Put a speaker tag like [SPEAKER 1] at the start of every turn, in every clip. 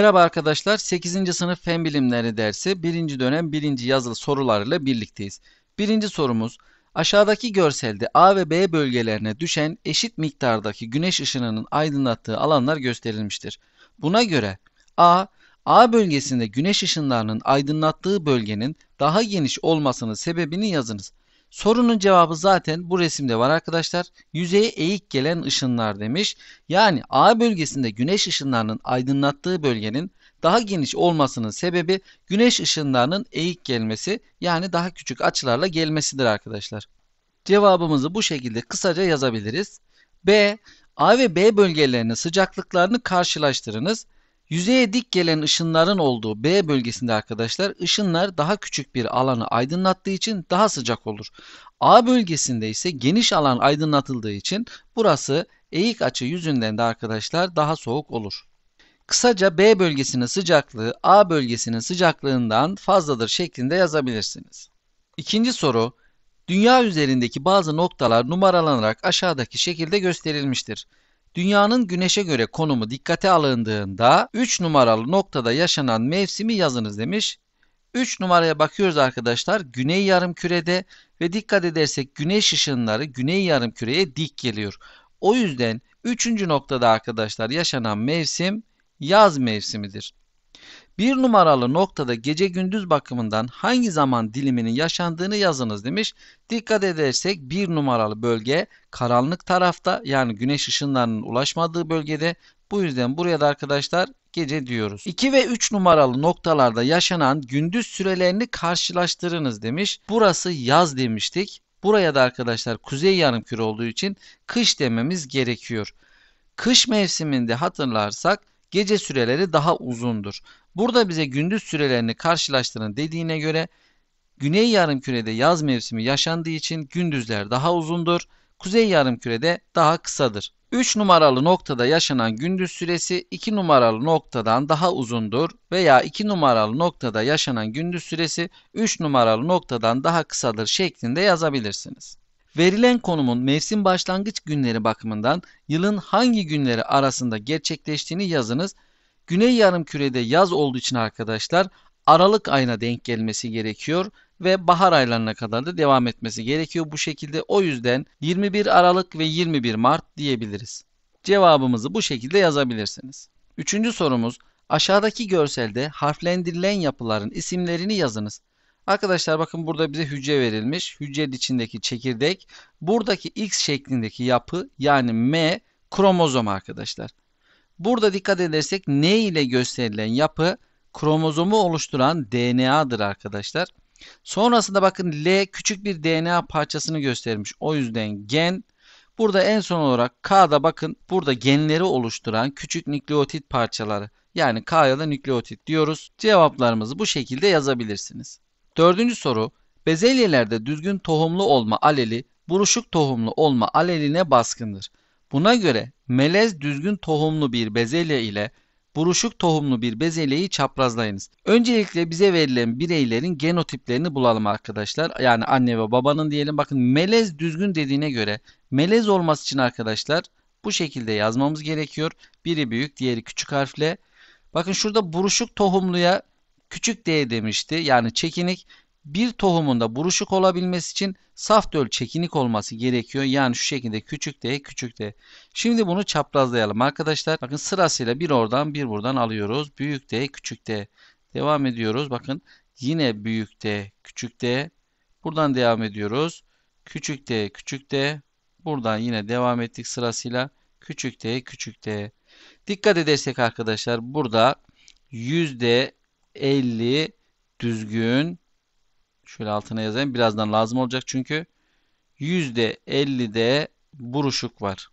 [SPEAKER 1] Merhaba arkadaşlar. 8. sınıf Fen Bilimleri dersi 1. dönem 1. yazılı sorularıyla birlikteyiz. 1. sorumuz aşağıdaki görselde A ve B bölgelerine düşen eşit miktardaki güneş ışınının aydınlattığı alanlar gösterilmiştir. Buna göre A A bölgesinde güneş ışınlarının aydınlattığı bölgenin daha geniş olmasının sebebini yazınız. Sorunun cevabı zaten bu resimde var arkadaşlar. Yüzeye eğik gelen ışınlar demiş. Yani A bölgesinde güneş ışınlarının aydınlattığı bölgenin daha geniş olmasının sebebi güneş ışınlarının eğik gelmesi yani daha küçük açılarla gelmesidir arkadaşlar. Cevabımızı bu şekilde kısaca yazabiliriz. B. A ve B bölgelerinin sıcaklıklarını karşılaştırınız. Yüzeye dik gelen ışınların olduğu B bölgesinde arkadaşlar ışınlar daha küçük bir alanı aydınlattığı için daha sıcak olur. A bölgesinde ise geniş alan aydınlatıldığı için burası eğik açı yüzünden de arkadaşlar daha soğuk olur. Kısaca B bölgesinin sıcaklığı A bölgesinin sıcaklığından fazladır şeklinde yazabilirsiniz. İkinci soru. Dünya üzerindeki bazı noktalar numaralanarak aşağıdaki şekilde gösterilmiştir. Dünyanın güneşe göre konumu dikkate alındığında 3 numaralı noktada yaşanan mevsimi yazınız demiş. 3 numaraya bakıyoruz arkadaşlar. Güney yarım kürede ve dikkat edersek güneş ışınları güney yarım küreye dik geliyor. O yüzden 3. noktada arkadaşlar yaşanan mevsim yaz mevsimidir. Bir numaralı noktada gece gündüz bakımından hangi zaman diliminin yaşandığını yazınız demiş. Dikkat edersek bir numaralı bölge karanlık tarafta yani güneş ışınlarının ulaşmadığı bölgede. Bu yüzden buraya da arkadaşlar gece diyoruz. 2 ve 3 numaralı noktalarda yaşanan gündüz sürelerini karşılaştırınız demiş. Burası yaz demiştik. Buraya da arkadaşlar kuzey yarımküre olduğu için kış dememiz gerekiyor. Kış mevsiminde hatırlarsak gece süreleri daha uzundur. Burada bize gündüz sürelerini karşılaştırın dediğine göre güney yarımkürede yaz mevsimi yaşandığı için gündüzler daha uzundur. Kuzey yarımkürede daha kısadır. 3 numaralı noktada yaşanan gündüz süresi 2 numaralı noktadan daha uzundur veya 2 numaralı noktada yaşanan gündüz süresi 3 numaralı noktadan daha kısadır şeklinde yazabilirsiniz. Verilen konumun mevsim başlangıç günleri bakımından yılın hangi günleri arasında gerçekleştiğini yazınız Güney yarımkürede yaz olduğu için arkadaşlar Aralık ayına denk gelmesi gerekiyor ve bahar aylarına kadar da devam etmesi gerekiyor bu şekilde. O yüzden 21 Aralık ve 21 Mart diyebiliriz. Cevabımızı bu şekilde yazabilirsiniz. Üçüncü sorumuz aşağıdaki görselde harflendirilen yapıların isimlerini yazınız. Arkadaşlar bakın burada bize hücre verilmiş. Hücrenin içindeki çekirdek. Buradaki X şeklindeki yapı yani M kromozom arkadaşlar. Burada dikkat edersek ne ile gösterilen yapı kromozomu oluşturan DNA'dır arkadaşlar. Sonrasında bakın L küçük bir DNA parçasını göstermiş. O yüzden gen. Burada en son olarak K'da bakın burada genleri oluşturan küçük nükleotit parçaları. Yani K ya da nükleotit diyoruz. Cevaplarımızı bu şekilde yazabilirsiniz. Dördüncü soru. Bezelyelerde düzgün tohumlu olma aleli, buruşuk tohumlu olma aleline baskındır. Buna göre melez düzgün tohumlu bir bezelye ile buruşuk tohumlu bir bezelyeyi çaprazlayınız. Öncelikle bize verilen bireylerin genotiplerini bulalım arkadaşlar. Yani anne ve babanın diyelim. Bakın melez düzgün dediğine göre melez olması için arkadaşlar bu şekilde yazmamız gerekiyor. Biri büyük diğeri küçük harfle. Bakın şurada buruşuk tohumluya küçük D demişti. Yani çekinik bir tohumunda buruşuk olabilmesi için saf döl çekinik olması gerekiyor. Yani şu şekilde küçük de küçük de. Şimdi bunu çaprazlayalım arkadaşlar. Bakın sırasıyla bir oradan bir buradan alıyoruz. Büyük de küçük de. Devam ediyoruz. Bakın yine büyük de küçük de. Buradan devam ediyoruz. Küçük de küçük de. Buradan yine devam ettik sırasıyla. Küçük de küçük de. Dikkat edersek arkadaşlar burada %50 düzgün Şöyle altına yazayım. Birazdan lazım olacak çünkü %50'de buruşuk var.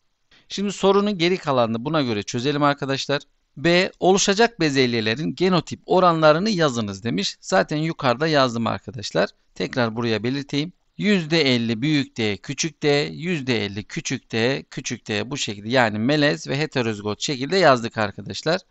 [SPEAKER 1] Şimdi sorunun geri kalanını buna göre çözelim arkadaşlar. B. Oluşacak bezelyelerin genotip oranlarını yazınız demiş. Zaten yukarıda yazdım arkadaşlar. Tekrar buraya belirteyim. %50 büyük D küçük D, %50 küçük D küçük D bu şekilde yani melez ve heterozigot şekilde yazdık arkadaşlar.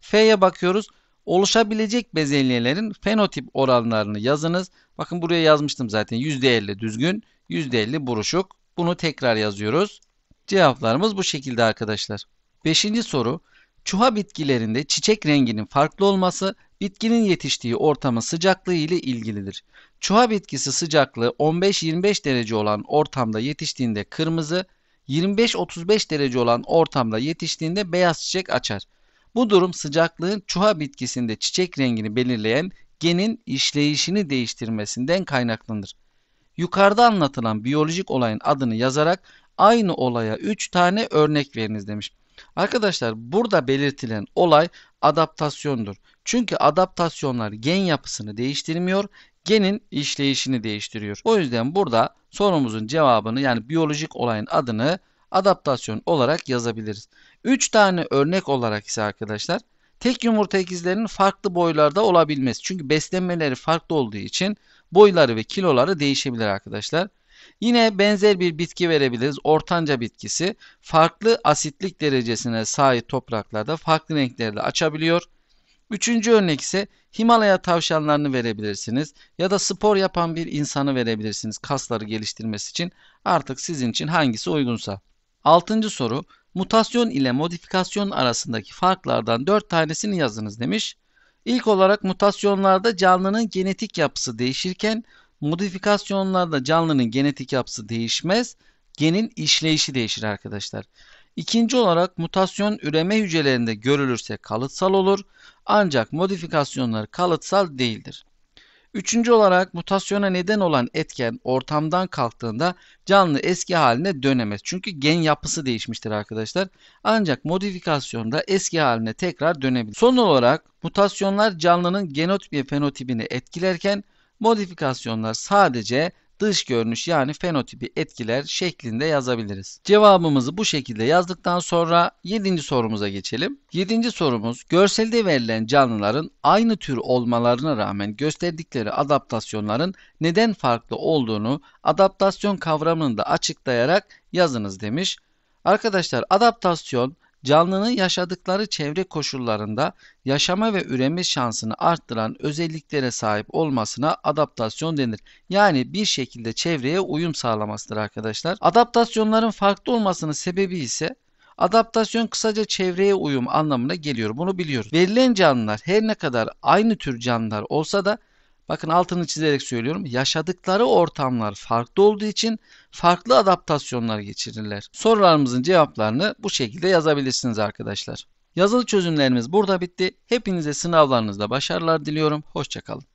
[SPEAKER 1] F'ye bakıyoruz. Oluşabilecek bezelyelerin fenotip oranlarını yazınız. Bakın buraya yazmıştım zaten %50 düzgün, %50 buruşuk. Bunu tekrar yazıyoruz. Cevaplarımız bu şekilde arkadaşlar. Beşinci soru. Çuha bitkilerinde çiçek renginin farklı olması bitkinin yetiştiği ortamın sıcaklığı ile ilgilidir. Çuha bitkisi sıcaklığı 15-25 derece olan ortamda yetiştiğinde kırmızı, 25-35 derece olan ortamda yetiştiğinde beyaz çiçek açar. Bu durum sıcaklığın çuha bitkisinde çiçek rengini belirleyen genin işleyişini değiştirmesinden kaynaklanır. Yukarıda anlatılan biyolojik olayın adını yazarak aynı olaya 3 tane örnek veriniz demiş. Arkadaşlar burada belirtilen olay adaptasyondur. Çünkü adaptasyonlar gen yapısını değiştirmiyor, genin işleyişini değiştiriyor. O yüzden burada sorumuzun cevabını yani biyolojik olayın adını adaptasyon olarak yazabiliriz. 3 tane örnek olarak ise arkadaşlar tek yumurta ikizlerinin farklı boylarda olabilmesi. Çünkü beslenmeleri farklı olduğu için boyları ve kiloları değişebilir arkadaşlar. Yine benzer bir bitki verebiliriz. Ortanca bitkisi farklı asitlik derecesine sahip topraklarda farklı renklerde açabiliyor. Üçüncü örnek ise Himalaya tavşanlarını verebilirsiniz ya da spor yapan bir insanı verebilirsiniz kasları geliştirmesi için. Artık sizin için hangisi uygunsa. Altıncı soru mutasyon ile modifikasyon arasındaki farklardan dört tanesini yazınız demiş. İlk olarak mutasyonlarda canlının genetik yapısı değişirken modifikasyonlarda canlının genetik yapısı değişmez. Genin işleyişi değişir arkadaşlar. İkinci olarak mutasyon üreme hücrelerinde görülürse kalıtsal olur. Ancak modifikasyonlar kalıtsal değildir. Üçüncü olarak mutasyona neden olan etken ortamdan kalktığında canlı eski haline dönemez. Çünkü gen yapısı değişmiştir arkadaşlar. Ancak modifikasyonda eski haline tekrar dönebilir. Son olarak mutasyonlar canlının genotip ve fenotipini etkilerken modifikasyonlar sadece dış görünüş yani fenotipi etkiler şeklinde yazabiliriz. Cevabımızı bu şekilde yazdıktan sonra 7. sorumuza geçelim. 7. sorumuz görselde verilen canlıların aynı tür olmalarına rağmen gösterdikleri adaptasyonların neden farklı olduğunu adaptasyon kavramını da açıklayarak yazınız demiş. Arkadaşlar adaptasyon canlının yaşadıkları çevre koşullarında yaşama ve üreme şansını arttıran özelliklere sahip olmasına adaptasyon denir. Yani bir şekilde çevreye uyum sağlamasıdır arkadaşlar. Adaptasyonların farklı olmasının sebebi ise Adaptasyon kısaca çevreye uyum anlamına geliyor. Bunu biliyoruz. Verilen canlılar her ne kadar aynı tür canlılar olsa da Bakın altını çizerek söylüyorum. Yaşadıkları ortamlar farklı olduğu için farklı adaptasyonlar geçirirler. Sorularımızın cevaplarını bu şekilde yazabilirsiniz arkadaşlar. Yazılı çözümlerimiz burada bitti. Hepinize sınavlarınızda başarılar diliyorum. Hoşçakalın.